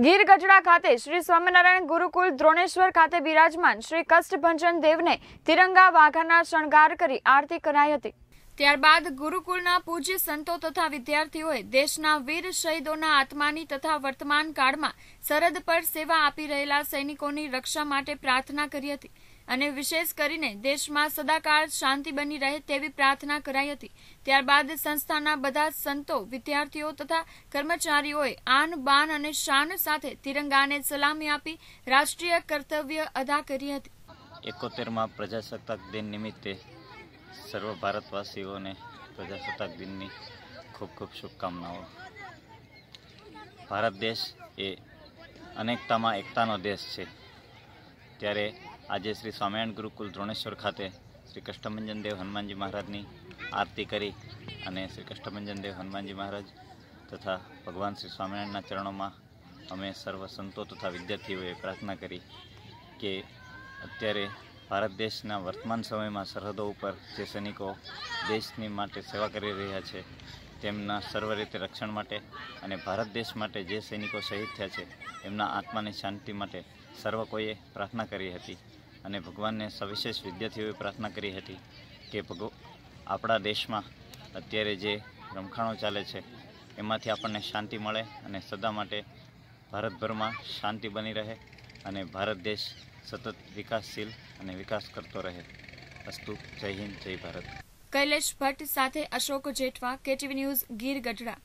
ગીર ગઢડા ખાતે શ્રી સ્વામિનારાયણ ગુરુકુલ દ્રોણેશ્વર ખાતે બિરાજમાન શ્રી કષ્ટભંજન દેવને તિરંગા વાઘાના શણગાર કરી આરતી કરાઈ હતી ત્યારબાદ ગુરુકુળના પૂજ્ય સંતો તથા વિદ્યાર્થીઓએ દેશના વીર શહીદોના આત્માની તથા વર્તમાન કાળમાં સરહદ પર સેવા આપી રહેલા સૈનિકોની રક્ષા માટે પ્રાર્થના કરી હતી અને વિશેષ કરીને દેશમાં સદાકાળ શાંતિ બની રહે તેવી પ્રાર્થના કરાઈ હતી ત્યારબાદ સંસ્થાના બધા સંતો વિદ્યાર્થીઓ તથા કર્મચારીઓએ આન બાન અને શાન સાથે તિરંગાને સલામી આપી રાષ્ટ્રીય કર્તવ્ય અદા કરી હતી એકોતેરમાં પ્રજાસત્તાક દિન નિમિત્તે સર્વ ભારતવાસીઓને પ્રજાસત્તાક દિનની ખૂબ ખૂબ શુભકામનાઓ ભારત દેશ એ અનેકતામાં એકતાનો દેશ છે ત્યારે આજે શ્રી સ્વામિનારાયણ ગુરુકુલ દ્રોણેશ્વર ખાતે શ્રી કષ્ટભંજન દેવ હનુમાનજી મહારાજની આરતી કરી અને શ્રી કષ્ટભંજન દેવ હનુમાનજી મહારાજ તથા ભગવાન શ્રી સ્વામિનારાયણના ચરણોમાં અમે સર્વ સંતો તથા વિદ્યાર્થીઓએ પ્રાર્થના કરી કે અત્યારે ભારત દેશના વર્તમાન સમયમાં સરહદો ઉપર જે સૈનિકો દેશની માટે સેવા કરી રહ્યા છે તેમના સર્વ રીતે રક્ષણ માટે અને ભારત દેશ માટે જે સૈનિકો શહીદ થયા છે એમના આત્માની શાંતિ માટે સર્વ કોઈએ પ્રાર્થના કરી હતી અને ભગવાનને સવિશેષ વિદ્યાર્થીઓએ પ્રાર્થના કરી હતી કે ભગવ આપણા દેશમાં અત્યારે જે રમખાણો ચાલે છે એમાંથી આપણને શાંતિ મળે અને સદા માટે ભારતભરમાં શાંતિ બની રહે અને ભારત દેશ સતત વિકાસશીલ અને વિકાસ કરતો રહે અસ્તુ જય હિન્દ જય ભારત કૈલેશ ભટ્ટ સાથે અશોક જેઠવા કેટીવી ન્યૂઝ ગીર ગઢડા